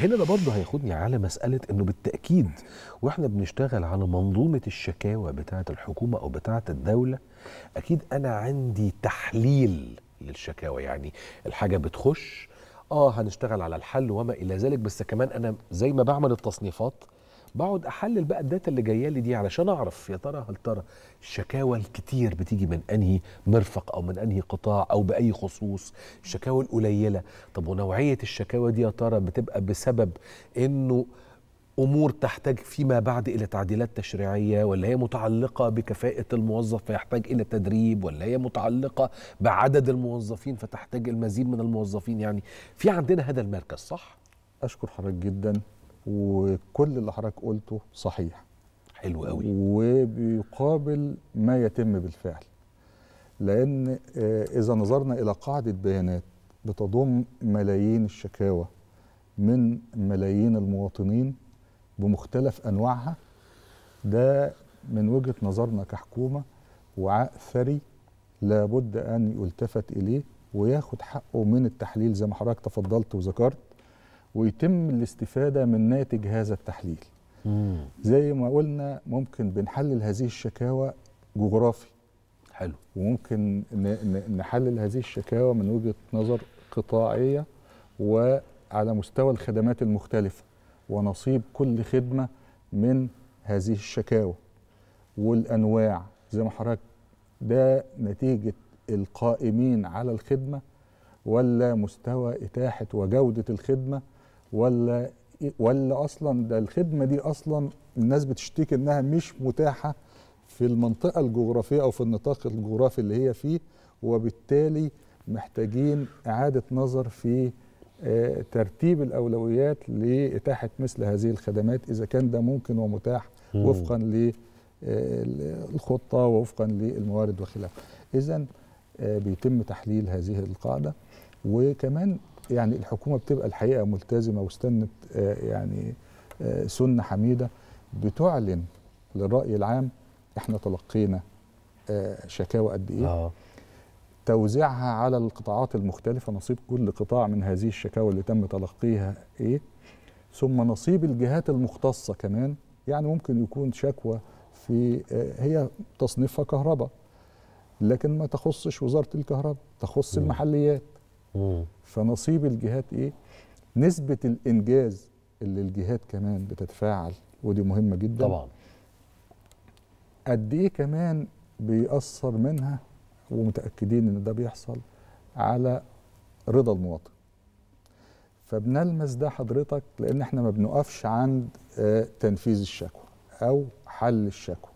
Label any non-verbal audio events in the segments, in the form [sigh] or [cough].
هنا ده برضه هياخدني على مساله انه بالتاكيد واحنا بنشتغل على منظومه الشكاوى بتاعه الحكومه او بتاعه الدوله اكيد انا عندي تحليل للشكاوى يعني الحاجه بتخش اه هنشتغل على الحل وما الى ذلك بس كمان انا زي ما بعمل التصنيفات بقعد احلل بقى الداتا اللي جايه لي دي علشان اعرف يا ترى هل ترى الشكاوى الكتير بتيجي من انهي مرفق او من انهي قطاع او باي خصوص الشكاوى القليله طب ونوعيه الشكاوى دي يا ترى بتبقى بسبب انه امور تحتاج فيما بعد الى تعديلات تشريعيه ولا هي متعلقه بكفاءه الموظف فيحتاج الى تدريب ولا هي متعلقه بعدد الموظفين فتحتاج المزيد من الموظفين يعني في عندنا هذا المركز صح اشكر حضرتك جدا وكل اللي حضرتك قلته صحيح حلو قوي وبيقابل ما يتم بالفعل لان آه، اذا نظرنا الى قاعده بيانات بتضم ملايين الشكاوى من ملايين المواطنين بمختلف انواعها ده من وجهه نظرنا كحكومه وعاء ثري لابد ان يلتفت اليه وياخد حقه من التحليل زي ما حضرتك تفضلت وذكرت ويتم الاستفادة من ناتج هذا التحليل مم. زي ما قلنا ممكن بنحلل هذه الشكاوى جغرافي حلو وممكن نحلل هذه الشكاوى من وجهة نظر قطاعية وعلى مستوى الخدمات المختلفة ونصيب كل خدمة من هذه الشكاوى والأنواع زي ما حضرتك ده نتيجة القائمين على الخدمة ولا مستوى إتاحة وجودة الخدمة ولا إيه، ولا اصلا ده الخدمه دي اصلا الناس بتشتكي انها مش متاحه في المنطقه الجغرافيه او في النطاق الجغرافي اللي هي فيه وبالتالي محتاجين اعاده نظر في آه، ترتيب الاولويات لاتاحه مثل هذه الخدمات اذا كان ده ممكن ومتاح وفقا للخطه آه، ووفقا للموارد وخلافه. اذا آه، بيتم تحليل هذه القاعده وكمان يعني الحكومه بتبقى الحقيقه ملتزمه واستنت آه، يعني آه، سنه حميده بتعلن للراي العام احنا تلقينا آه، شكاوى قد ايه آه. توزيعها على القطاعات المختلفه نصيب كل قطاع من هذه الشكاوى اللي تم تلقيها ايه ثم نصيب الجهات المختصه كمان يعني ممكن يكون شكوى في هي تصنيفها كهرباء لكن ما تخصش وزاره الكهرباء تخص م. المحليات فنصيب الجهات ايه نسبه الانجاز اللي الجهات كمان بتتفاعل ودي مهمه جدا طبعا قد ايه كمان بيأثر منها ومتأكدين ان ده بيحصل على رضا المواطن فبنلمس ده حضرتك لان احنا ما بنقفش عند آه، تنفيذ الشكوى او حل الشكوى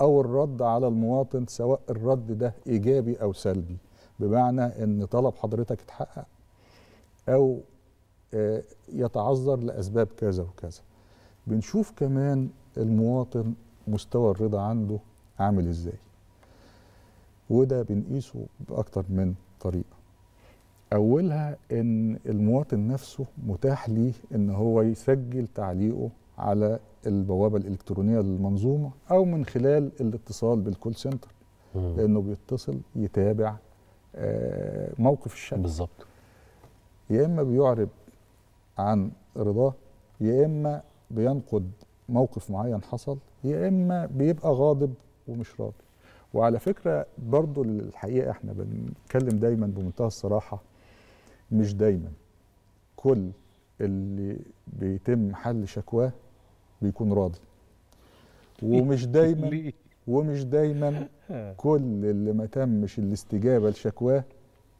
او الرد على المواطن سواء الرد ده ايجابي او سلبي بمعنى ان طلب حضرتك اتحقق او آه، يتعذر لاسباب كذا وكذا بنشوف كمان المواطن مستوى الرضا عنده عامل ازاي وده بنقيسه باكتر من طريقه اولها ان المواطن نفسه متاح ليه ان هو يسجل تعليقه على البوابه الالكترونيه للمنظومه او من خلال الاتصال بالكول سنتر لانه بيتصل يتابع آه، موقف الشاب بالظبط يا اما بيعرب عن رضاه يا اما بينقد موقف معين حصل يا اما بيبقى غاضب ومش راضي وعلى فكره برضو الحقيقه احنا بنتكلم دايما بمنتهى الصراحه مش دايما كل اللي بيتم حل شكواه بيكون راضي ومش دايما ليه؟ ومش دايما [laughs] كل اللي ما تمش الاستجابه لشكواه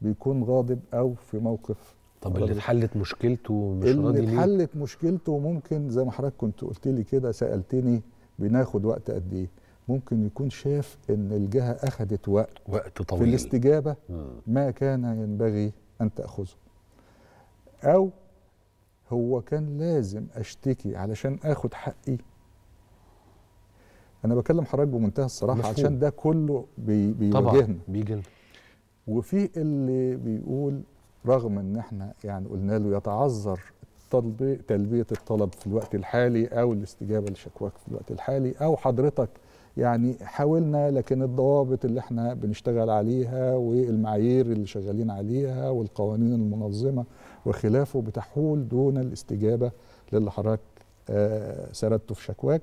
بيكون غاضب او في موقف طب اللي اتحلت مشكلته مش راضي اللي اتحلت مشكلته ممكن زي ما حضرتك كنت قلت لي كده سالتني بناخد وقت قد ايه ممكن يكون شاف ان الجهه اخذت وقت وقت طويل في الاستجابه ما كان ينبغي ان تاخذه او هو كان لازم اشتكي علشان اخد حقي انا بكلم حضرتك بمنتهى الصراحه مفهوم. عشان ده كله بي بيواجهنا طبعا بيجي وفي اللي بيقول رغم ان احنا يعني قلنا له يتعذر تلبيه الطلب في الوقت الحالي او الاستجابه لشكواك في الوقت الحالي او حضرتك يعني حاولنا لكن الضوابط اللي احنا بنشتغل عليها والمعايير اللي شغالين عليها والقوانين المنظمه وخلافه بتحول دون الاستجابه للي حضرتك آه، سردته في شكواك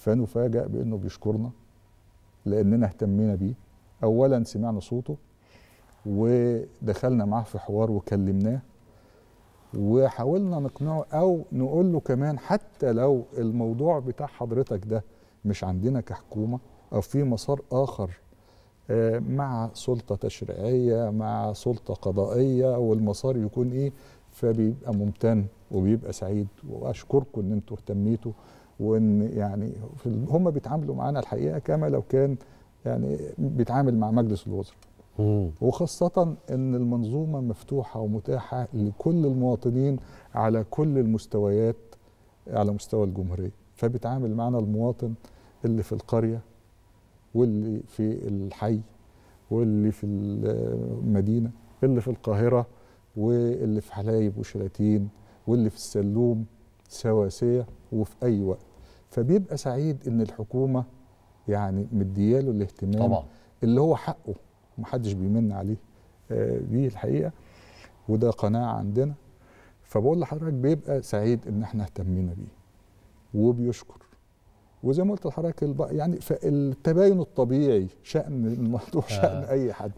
فنفاجأ بأنه بيشكرنا لأننا اهتمينا بيه أولا سمعنا صوته ودخلنا معاه في حوار وكلمناه وحاولنا نقنعه أو نقول له كمان حتى لو الموضوع بتاع حضرتك ده مش عندنا كحكومة أو في مسار آخر آه، مع سلطة تشريعية مع سلطة قضائية والمسار يكون إيه فبيبقى ممتن وبيبقى سعيد واشكركم ان انتوا اهتميتوا وان يعني هم بيتعاملوا معانا الحقيقه كما لو كان يعني بيتعامل مع مجلس الوزراء وخاصة أن المنظومة مفتوحة ومتاحة لكل المواطنين على كل المستويات على مستوى الجمهورية فبيتعامل معنا المواطن اللي في القرية واللي في الحي واللي في المدينة اللي في القاهرة واللي في حلايب وشلاتين واللي في السلوم سواسية وفي أي وقت فبيبقى سعيد ان الحكومه يعني مدياله الاهتمام طبعا. اللي هو حقه محدش بيمن عليه بيه آه، الحقيقه وده قناعه عندنا فبقول لحضرتك بيبقى سعيد ان احنا اهتمينا بيه وبيشكر وزي ما قلت لحضرتك يعني فالتباين الطبيعي شأن الموضوع آه. شأن أي حد